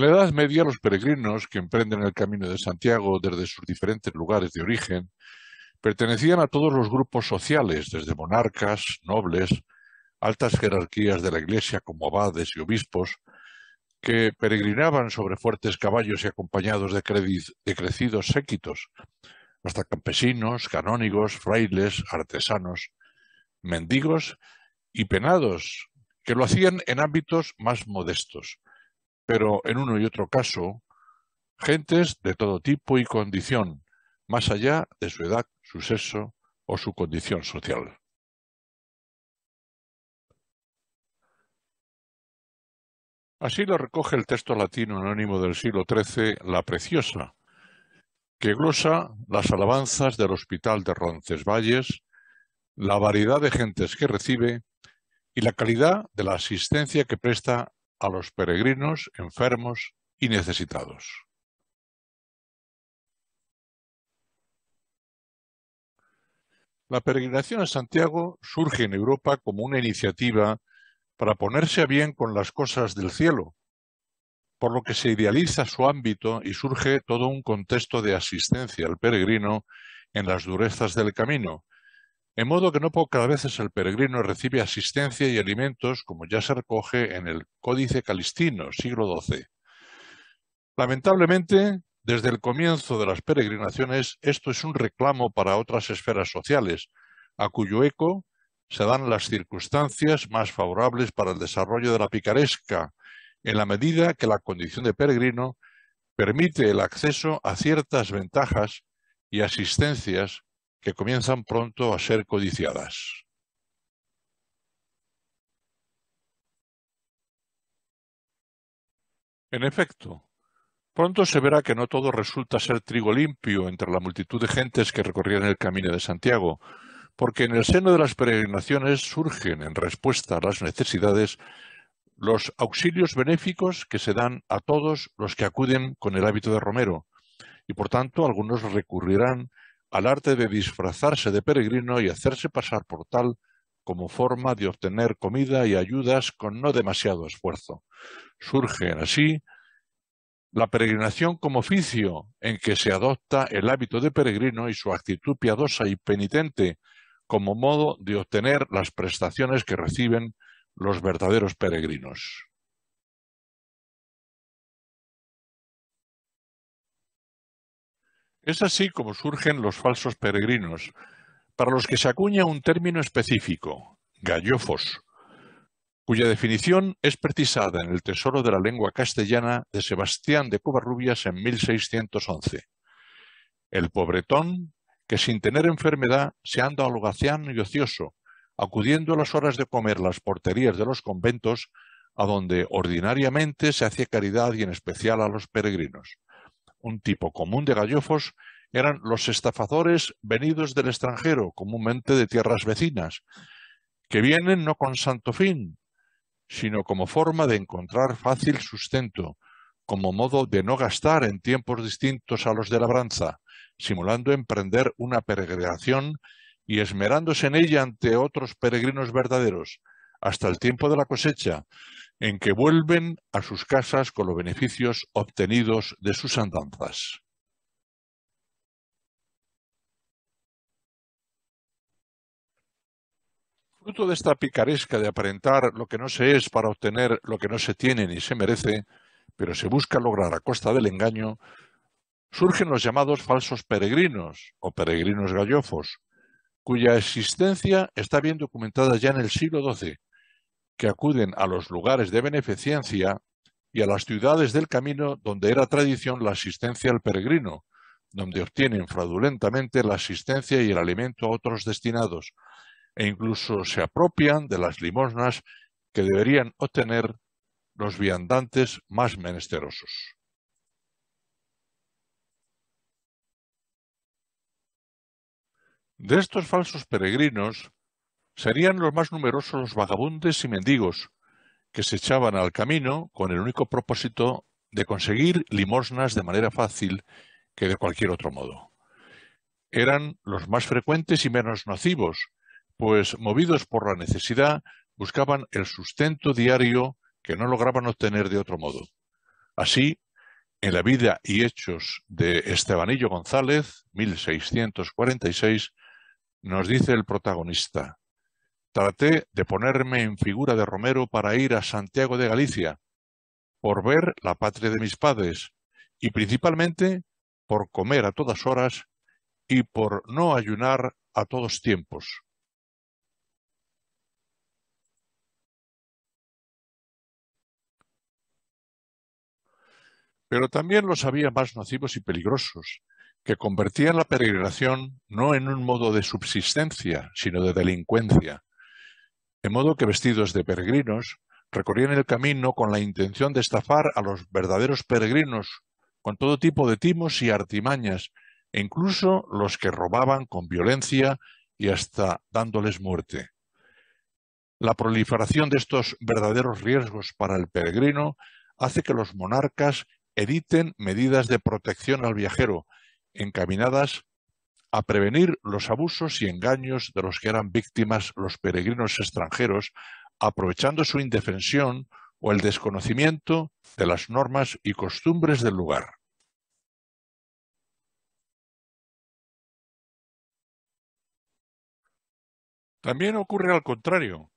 En la Edad Media, los peregrinos que emprenden el camino de Santiago desde sus diferentes lugares de origen pertenecían a todos los grupos sociales, desde monarcas, nobles, altas jerarquías de la Iglesia como abades y obispos, que peregrinaban sobre fuertes caballos y acompañados de, crecidos séquitos, hasta campesinos, canónigos, frailes, artesanos, mendigos y penados, que lo hacían en ámbitos más modestos, pero en uno y otro caso, gentes de todo tipo y condición, más allá de su edad, su sexo o su condición social. Así lo recoge el texto latino anónimo del siglo XIII, La Preciosa, que glosa las alabanzas del Hospital de Roncesvalles, la variedad de gentes que recibe y la calidad de la asistencia que presta a los peregrinos, enfermos y necesitados. La peregrinación a Santiago surge en Europa como una iniciativa para ponerse a bien con las cosas del cielo, por lo que se idealiza su ámbito y surge todo un contexto de asistencia al peregrino en las durezas del camino, en modo que no pocas veces el peregrino recibe asistencia y alimentos, como ya se recoge en el Códice Calistino, siglo XII. Lamentablemente, desde el comienzo de las peregrinaciones, esto es un reclamo para otras esferas sociales, a cuyo eco se dan las circunstancias más favorables para el desarrollo de la picaresca, en la medida que la condición de peregrino permite el acceso a ciertas ventajas y asistencias que comienzan pronto a ser codiciadas. En efecto, pronto se verá que no todo resulta ser trigo limpio entre la multitud de gentes que recorrían el camino de Santiago, porque en el seno de las peregrinaciones surgen, en respuesta a las necesidades, los auxilios benéficos que se dan a todos los que acuden con el hábito de Romero, y por tanto algunos recurrirán al arte de disfrazarse de peregrino y hacerse pasar por tal como forma de obtener comida y ayudas con no demasiado esfuerzo. Surge así la peregrinación como oficio en que se adopta el hábito de peregrino y su actitud piadosa y penitente como modo de obtener las prestaciones que reciben los verdaderos peregrinos. Es así como surgen los falsos peregrinos, para los que se acuña un término específico, gallofos, cuya definición es precisada en el Tesoro de la Lengua Castellana de Sebastián de Covarrubias en 1611. El pobretón, que sin tener enfermedad se anda holgaciano y ocioso, acudiendo a las horas de comer las porterías de los conventos, a donde ordinariamente se hacía caridad y en especial a los peregrinos un tipo común de gallofos eran los estafadores venidos del extranjero, comúnmente de tierras vecinas, que vienen no con santo fin, sino como forma de encontrar fácil sustento, como modo de no gastar en tiempos distintos a los de labranza, simulando emprender una peregrinación y esmerándose en ella ante otros peregrinos verdaderos, hasta el tiempo de la cosecha, en que vuelven a sus casas con los beneficios obtenidos de sus andanzas. Fruto de esta picaresca de aparentar lo que no se es para obtener lo que no se tiene ni se merece, pero se busca lograr a costa del engaño, surgen los llamados falsos peregrinos o peregrinos gallofos, cuya existencia está bien documentada ya en el siglo XII que acuden a los lugares de beneficencia y a las ciudades del camino donde era tradición la asistencia al peregrino, donde obtienen fraudulentamente la asistencia y el alimento a otros destinados, e incluso se apropian de las limosnas que deberían obtener los viandantes más menesterosos. De estos falsos peregrinos Serían los más numerosos los vagabundos y mendigos, que se echaban al camino con el único propósito de conseguir limosnas de manera fácil que de cualquier otro modo. Eran los más frecuentes y menos nocivos, pues movidos por la necesidad buscaban el sustento diario que no lograban obtener de otro modo. Así, en la vida y hechos de Estebanillo González, 1646, nos dice el protagonista, Traté de ponerme en figura de Romero para ir a Santiago de Galicia, por ver la patria de mis padres y principalmente por comer a todas horas y por no ayunar a todos tiempos. Pero también los había más nocivos y peligrosos, que convertían la peregrinación no en un modo de subsistencia, sino de delincuencia de modo que vestidos de peregrinos, recorrían el camino con la intención de estafar a los verdaderos peregrinos, con todo tipo de timos y artimañas, e incluso los que robaban con violencia y hasta dándoles muerte. La proliferación de estos verdaderos riesgos para el peregrino hace que los monarcas editen medidas de protección al viajero, encaminadas a prevenir los abusos y engaños de los que eran víctimas los peregrinos extranjeros, aprovechando su indefensión o el desconocimiento de las normas y costumbres del lugar. También ocurre al contrario,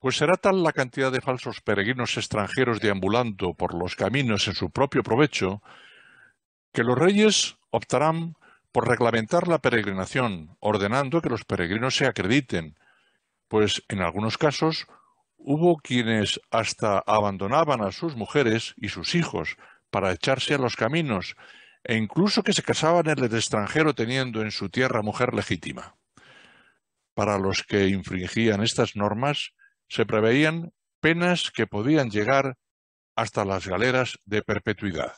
pues será tal la cantidad de falsos peregrinos extranjeros deambulando por los caminos en su propio provecho, que los reyes optarán por reglamentar la peregrinación, ordenando que los peregrinos se acrediten, pues en algunos casos hubo quienes hasta abandonaban a sus mujeres y sus hijos para echarse a los caminos, e incluso que se casaban en el extranjero teniendo en su tierra mujer legítima. Para los que infringían estas normas se preveían penas que podían llegar hasta las galeras de perpetuidad.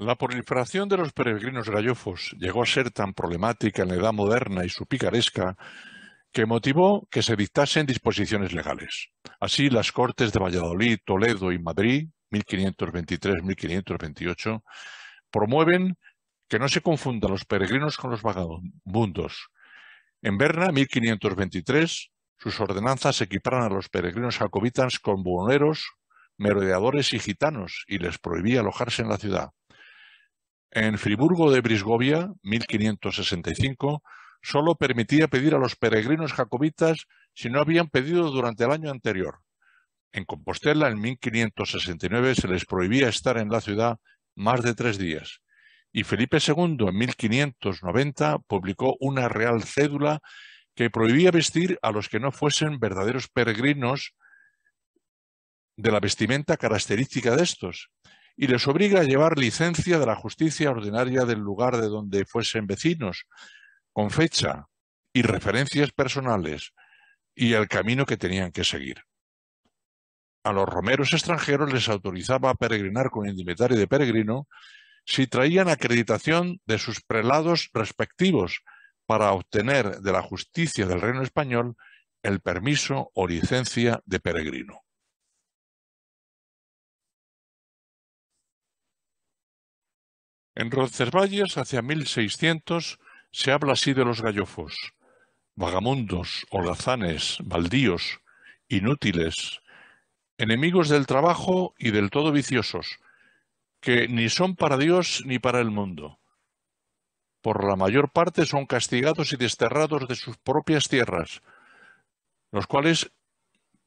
La proliferación de los peregrinos gallofos llegó a ser tan problemática en la Edad Moderna y su picaresca que motivó que se dictasen disposiciones legales. Así, las Cortes de Valladolid, Toledo y Madrid, 1523-1528, promueven que no se confundan los peregrinos con los vagabundos. En Berna, 1523, sus ordenanzas equiparan a los peregrinos jacobitas con buhoneros, merodeadores y gitanos y les prohibía alojarse en la ciudad. En Friburgo de Brisgovia, 1565, solo permitía pedir a los peregrinos jacobitas si no habían pedido durante el año anterior. En Compostela, en 1569, se les prohibía estar en la ciudad más de tres días. Y Felipe II, en 1590, publicó una real cédula que prohibía vestir a los que no fuesen verdaderos peregrinos de la vestimenta característica de estos, y les obliga a llevar licencia de la justicia ordinaria del lugar de donde fuesen vecinos, con fecha y referencias personales y el camino que tenían que seguir. A los romeros extranjeros les autorizaba a peregrinar con indumentario de peregrino si traían acreditación de sus prelados respectivos para obtener de la justicia del reino español el permiso o licencia de peregrino. En Roncesvalles, hacia 1600, se habla así de los gallofos. Vagamundos, holgazanes, baldíos, inútiles, enemigos del trabajo y del todo viciosos, que ni son para Dios ni para el mundo. Por la mayor parte son castigados y desterrados de sus propias tierras, los cuales,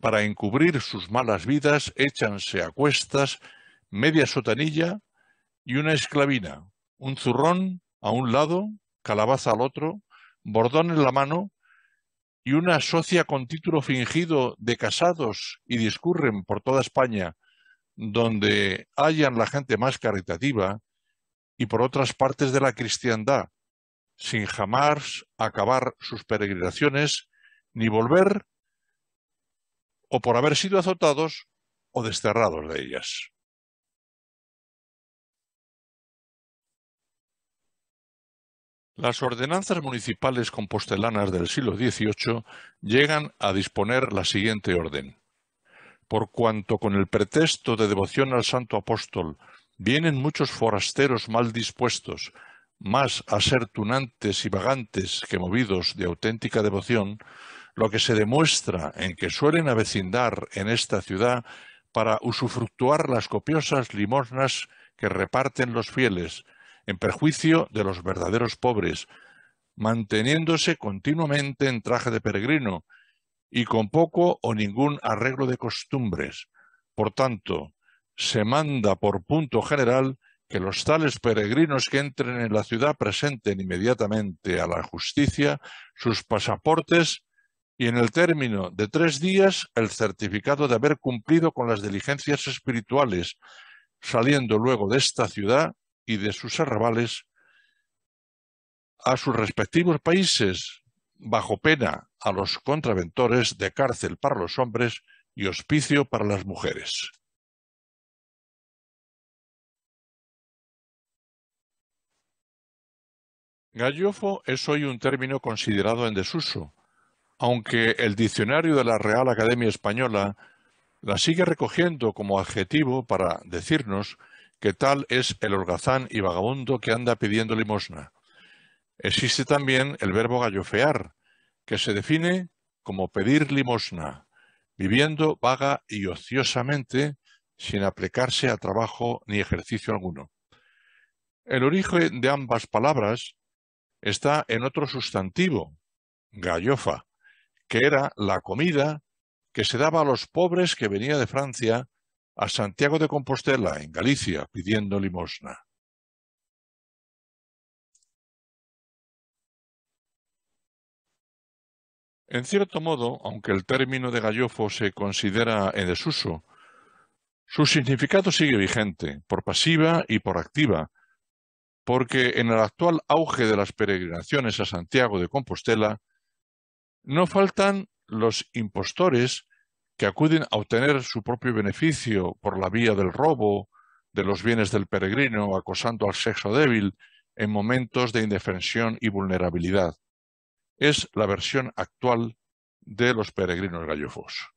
para encubrir sus malas vidas, échanse a cuestas media sotanilla y una esclavina, un zurrón a un lado, calabaza al otro, bordón en la mano y una socia con título fingido de casados y discurren por toda España, donde hallan la gente más caritativa y por otras partes de la cristiandad, sin jamás acabar sus peregrinaciones ni volver o por haber sido azotados o desterrados de ellas. Las ordenanzas municipales compostelanas del siglo XVIII llegan a disponer la siguiente orden. Por cuanto con el pretexto de devoción al santo apóstol vienen muchos forasteros mal dispuestos, más a ser tunantes y vagantes que movidos de auténtica devoción, lo que se demuestra en que suelen avecindar en esta ciudad para usufructuar las copiosas limosnas que reparten los fieles, en perjuicio de los verdaderos pobres, manteniéndose continuamente en traje de peregrino y con poco o ningún arreglo de costumbres. Por tanto, se manda por punto general que los tales peregrinos que entren en la ciudad presenten inmediatamente a la justicia sus pasaportes y en el término de tres días el certificado de haber cumplido con las diligencias espirituales, saliendo luego de esta ciudad y de sus arrabales a sus respectivos países, bajo pena a los contraventores de cárcel para los hombres y hospicio para las mujeres. Gallofo es hoy un término considerado en desuso, aunque el diccionario de la Real Academia Española la sigue recogiendo como adjetivo para decirnos que tal es el holgazán y vagabundo que anda pidiendo limosna. Existe también el verbo gallofear, que se define como pedir limosna, viviendo vaga y ociosamente sin aplicarse a trabajo ni ejercicio alguno. El origen de ambas palabras está en otro sustantivo, gallofa, que era la comida que se daba a los pobres que venía de Francia a Santiago de Compostela, en Galicia, pidiendo limosna. En cierto modo, aunque el término de gallofo se considera en desuso, su significado sigue vigente, por pasiva y por activa, porque en el actual auge de las peregrinaciones a Santiago de Compostela, no faltan los impostores que acuden a obtener su propio beneficio por la vía del robo, de los bienes del peregrino, acosando al sexo débil en momentos de indefensión y vulnerabilidad. Es la versión actual de los peregrinos gallofos.